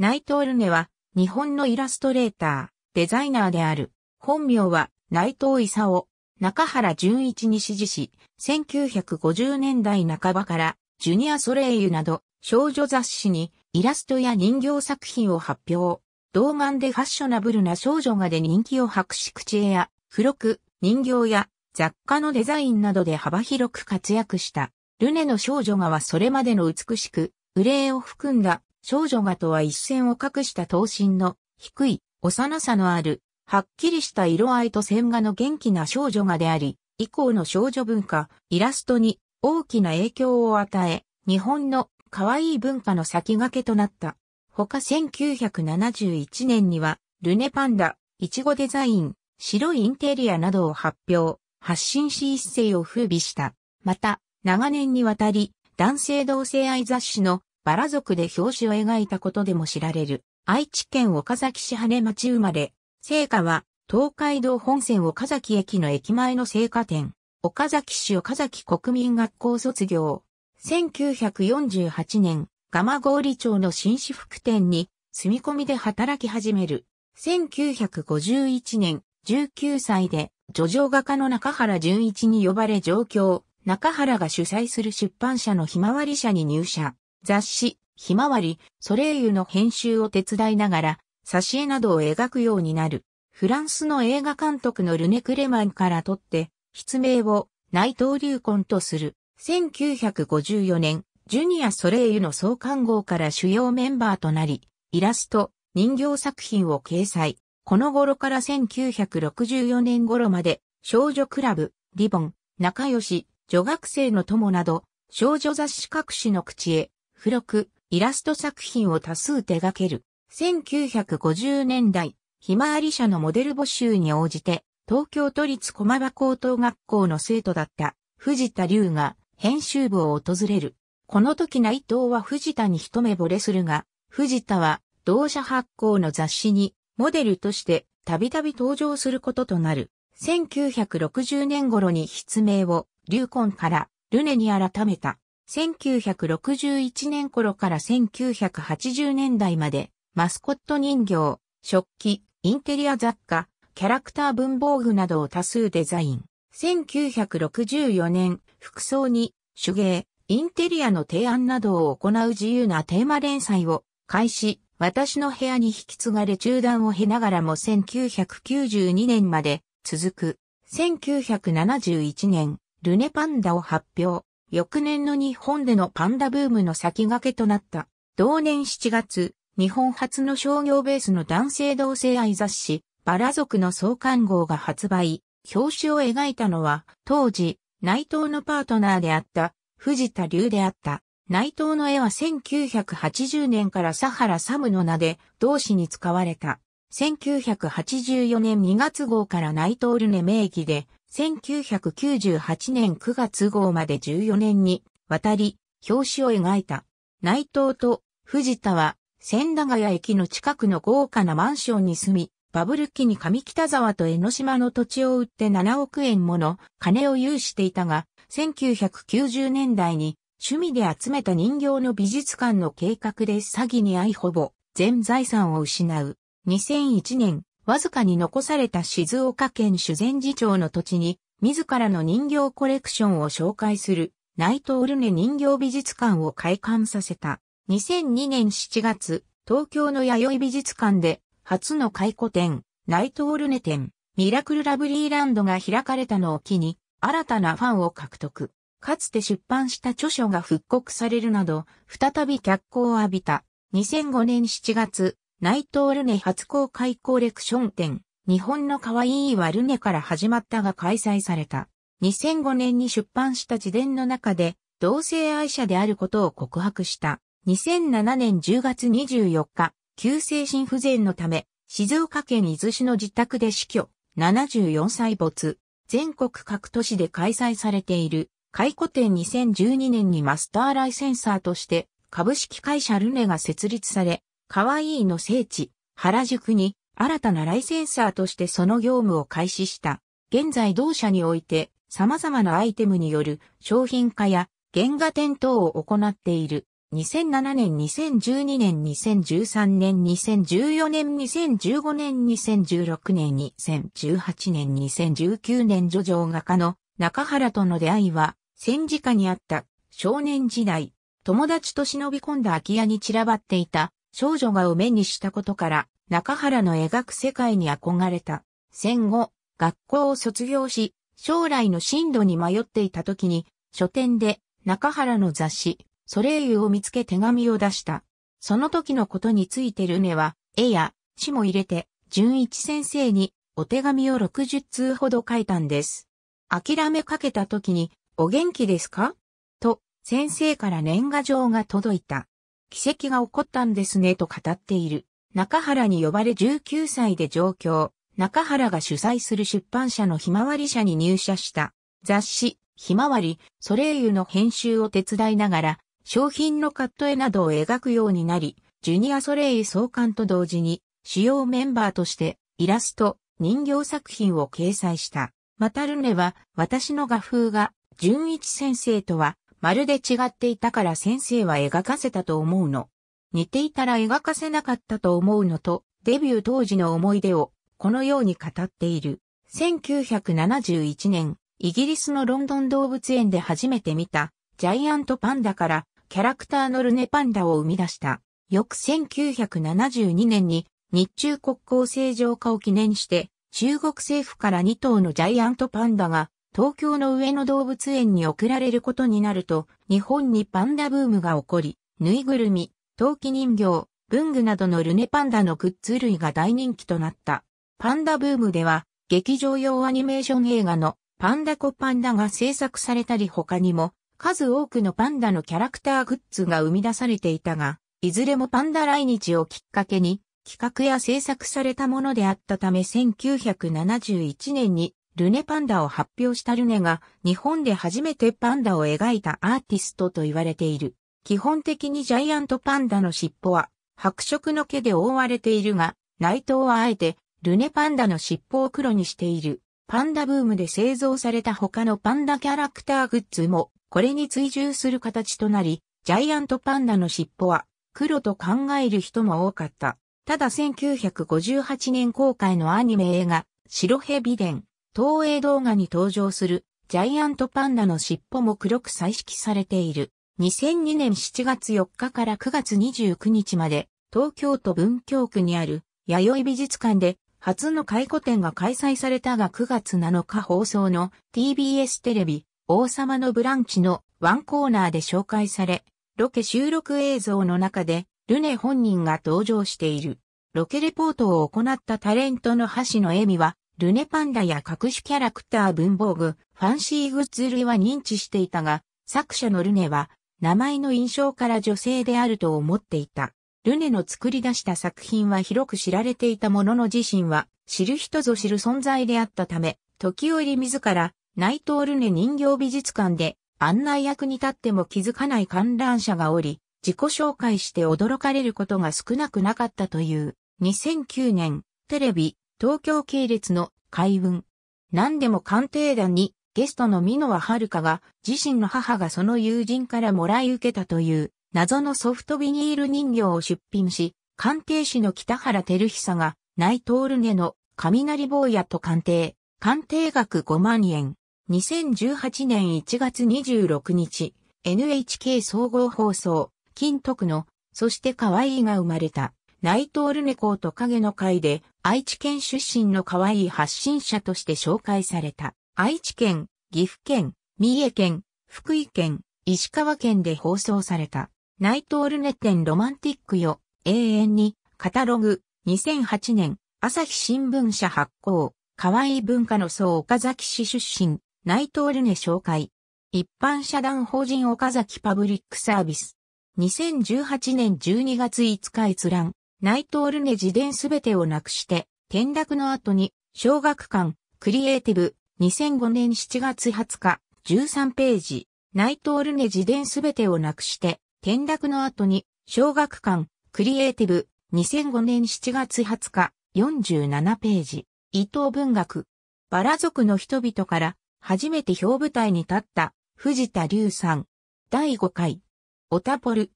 ナイト・ルネは、日本のイラストレーター、デザイナーである。本名は、内藤勲、中原淳一に支持し、1950年代半ばから、ジュニア・ソレイユなど、少女雑誌に、イラストや人形作品を発表。童顔でファッショナブルな少女画で人気を博し口絵や、付録、人形や、雑貨のデザインなどで幅広く活躍した。ルネの少女画はそれまでの美しく、憂いを含んだ少女画とは一線を画した頭身の低い幼さのある、はっきりした色合いと線画の元気な少女画であり、以降の少女文化、イラストに大きな影響を与え、日本の可愛い文化の先駆けとなった。他1971年には、ルネパンダ、イチゴデザイン、白いインテリアなどを発表、発信し一世を風靡した。また、長年にわたり、男性同性愛雑誌のバラ族で表紙を描いたことでも知られる、愛知県岡崎市羽町生まれ、聖火は、東海道本線岡崎駅の駅前の聖火店、岡崎市岡崎国民学校卒業。1948年、蒲郡町の紳士服店に住み込みで働き始める。1951年、19歳で、女情画家の中原淳一に呼ばれ上京。中原が主催する出版社のひまわり社に入社。雑誌、ひまわり、ソレイユの編集を手伝いながら、挿絵などを描くようになる。フランスの映画監督のルネ・クレマンから取って、筆名を内藤流婚とする。1954年、ジュニア・ソレイユの創刊号から主要メンバーとなり、イラスト、人形作品を掲載。この頃から1964年頃まで、少女クラブ、リボン、仲良し、女学生の友など、少女雑誌各種の口へ、付録、イラスト作品を多数手掛ける。1950年代、ひまわり社のモデル募集に応じて、東京都立駒場高等学校の生徒だった藤田龍が編集部を訪れる。この時内藤は藤田に一目惚れするが、藤田は同社発行の雑誌にモデルとしてたびたび登場することとなる。1960年頃に筆名を龍根からルネに改めた。1961年頃から1980年代まで、マスコット人形、食器、インテリア雑貨、キャラクター文房具などを多数デザイン。1964年、服装に、手芸、インテリアの提案などを行う自由なテーマ連載を開始、私の部屋に引き継がれ中断を経ながらも1992年まで続く。1971年、ルネパンダを発表。翌年の日本でのパンダブームの先駆けとなった。同年7月、日本初の商業ベースの男性同性愛雑誌、バラ族の創刊号が発売。表紙を描いたのは、当時、内藤のパートナーであった、藤田流であった。内藤の絵は1980年からサハラサムの名で、同誌に使われた。1984年2月号から内藤ルネ名義で、1998年9月号まで14年に渡り、表紙を描いた。内藤と藤田は、千駄ヶ谷駅の近くの豪華なマンションに住み、バブル期に上北沢と江ノ島の土地を売って7億円もの金を有していたが、1990年代に趣味で集めた人形の美術館の計画で詐欺に遭いほぼ全財産を失う。2001年、わずかに残された静岡県修善寺町の土地に、自らの人形コレクションを紹介する、内藤ルネ人形美術館を開館させた。2002年7月、東京の弥生美術館で、初の回顧展、内藤ルネ展、ミラクルラブリーランドが開かれたのを機に、新たなファンを獲得。かつて出版した著書が復刻されるなど、再び脚光を浴びた。2005年7月、内藤ルネ初公開コレクション展、日本の可愛いはルネから始まったが開催された。2005年に出版した自伝の中で、同性愛者であることを告白した。2007年10月24日、急性心不全のため、静岡県伊豆市の自宅で死去、74歳没。全国各都市で開催されている、回顧展2012年にマスターライセンサーとして、株式会社ルネが設立され、かわいいの聖地、原宿に新たなライセンサーとしてその業務を開始した。現在同社において様々なアイテムによる商品化や原画展等を行っている。2007年、2012年、2013年、2014年、2015年、2016年、2018年、2019年、叙情画家の中原との出会いは、戦時下にあった少年時代、友達と忍び込んだ空き家に散らばっていた少女画を目にしたことから、中原の描く世界に憧れた。戦後、学校を卒業し、将来の進路に迷っていた時に、書店で中原の雑誌、ソレイユを見つけ手紙を出した。その時のことについてルネは、絵や、詩も入れて、純一先生にお手紙を60通ほど書いたんです。諦めかけた時に、お元気ですかと、先生から年賀状が届いた。奇跡が起こったんですねと語っている。中原に呼ばれ19歳で上京。中原が主催する出版社のひまわり社に入社した雑誌ひまわり、ソレイユの編集を手伝いながら商品のカット絵などを描くようになり、ジュニアソレイユ創刊と同時に主要メンバーとしてイラスト、人形作品を掲載した。またルネは私の画風が純一先生とはまるで違っていたから先生は描かせたと思うの。似ていたら描かせなかったと思うのと、デビュー当時の思い出を、このように語っている。1971年、イギリスのロンドン動物園で初めて見た、ジャイアントパンダから、キャラクターのルネパンダを生み出した。翌1972年に、日中国交正常化を記念して、中国政府から2頭のジャイアントパンダが東京の上野動物園に送られることになると、日本にパンダブームが起こり、ぬいぐるみ、陶器人形、文具などのルネパンダのグッズ類が大人気となった。パンダブームでは、劇場用アニメーション映画のパンダコパンダが制作されたり他にも、数多くのパンダのキャラクターグッズが生み出されていたが、いずれもパンダ来日をきっかけに企画や制作されたものであったため1971年にルネパンダを発表したルネが日本で初めてパンダを描いたアーティストと言われている。基本的にジャイアントパンダの尻尾は白色の毛で覆われているが、内藤はあえてルネパンダの尻尾を黒にしている。パンダブームで製造された他のパンダキャラクターグッズもこれに追従する形となり、ジャイアントパンダの尻尾は黒と考える人も多かった。ただ1958年公開のアニメ映画、白蛇伝東映動画に登場するジャイアントパンダの尻尾も黒く彩色されている。2002年7月4日から9月29日まで東京都文京区にある弥生美術館で初の回顧展が開催されたが9月7日放送の TBS テレビ王様のブランチのワンコーナーで紹介され、ロケ収録映像の中でルネ本人が登場している。ロケレポートを行ったタレントの橋野恵美はルネパンダや隠しキャラクター文房具、ファンシーグッズ類は認知していたが、作者のルネは、名前の印象から女性であると思っていた。ルネの作り出した作品は広く知られていたものの自身は知る人ぞ知る存在であったため、時折自ら内藤ルネ人形美術館で案内役に立っても気づかない観覧者がおり、自己紹介して驚かれることが少なくなかったという。2009年、テレビ、東京系列の海運。何でも鑑定団にゲストの美濃はるかが自身の母がその友人からもらい受けたという謎のソフトビニール人形を出品し、鑑定士の北原照久が内藤ルネの雷坊やと鑑定、鑑定額5万円。2018年1月26日、NHK 総合放送、金徳の、そして可愛いが生まれた。ナイトールネコーと影の会で愛知県出身の可愛い発信者として紹介された。愛知県、岐阜県、三重県、福井県、石川県で放送された。ナイトールネ展ロマンティックよ、永遠に、カタログ、2008年、朝日新聞社発行、可愛い文化の層岡崎市出身、ナイトールネ紹介。一般社団法人岡崎パブリックサービス。2018年12月5日閲覧。内藤ルネ自伝すべてをなくして、転落の後に、小学館、クリエイティブ、2005年7月20日、13ページ、内藤ルネ自伝すべてをなくして、転落の後に、小学館、クリエイティブ、2005年7月20日、47ページ、伊藤文学、バラ族の人々から、初めて表舞台に立った、藤田龍さん。第5回、オタポル、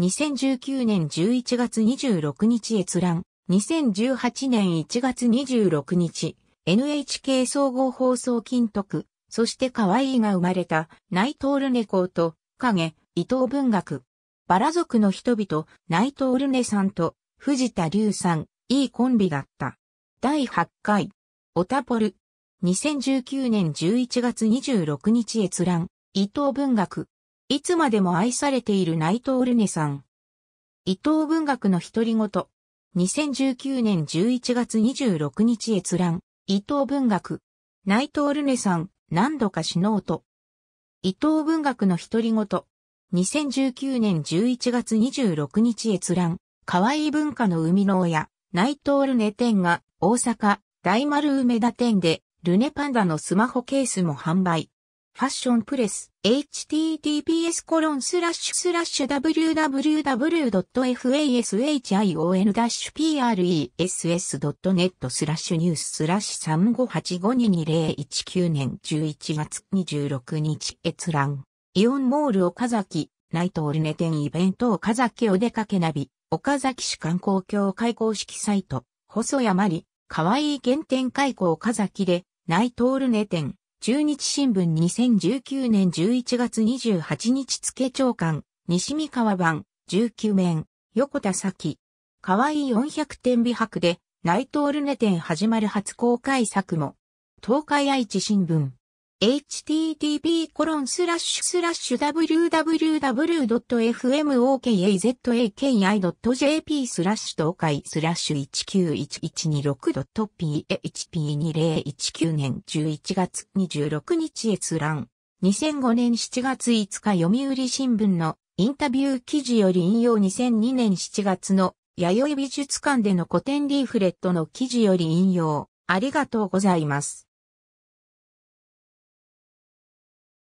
2019年11月26日閲覧、2018年1月26日、NHK 総合放送金徳、そして可愛いが生まれた、ナイトールネ公と、影、伊藤文学。バラ族の人々、ナイトールネさんと、藤田龍さん、いいコンビだった。第8回、オタポル。2019年11月26日閲覧、伊藤文学。いつまでも愛されている内藤ルネさん。伊藤文学の独り言。2019年11月26日閲覧。伊藤文学。内藤ルネさん、何度か死のうと。伊藤文学の独り言。2019年11月26日閲覧。可愛い文化の生みの親、内藤ルネ店が大阪、大丸梅田店で、ルネパンダのスマホケースも販売。ファッションプレス、https コロンスラッシュスラッシュ www.fashion-press.net スラッシュニューススラッシュ3 5 8 5 2 2 0 1 9年11月26日閲覧。イオンモール岡崎、ナイトオルネ店イベント岡崎お出かけナビ、岡崎市観光協会公式サイト、細山里、かわいい原点開校岡崎で、ナイトオルネ店。中日新聞2019年11月28日付長官、西三河版、19面、横田咲。可愛い400点美白で、内藤ルネ展始まる初公開作も、東海愛知新聞。http://www.fmokazaki.jp スラッシュ東海スラッシュ 19112.php2019 年11月26日閲覧。2005年7月5日読売新聞のインタビュー記事より引用2002年7月の弥生美術館での古典リーフレットの記事より引用。ありがとうございます。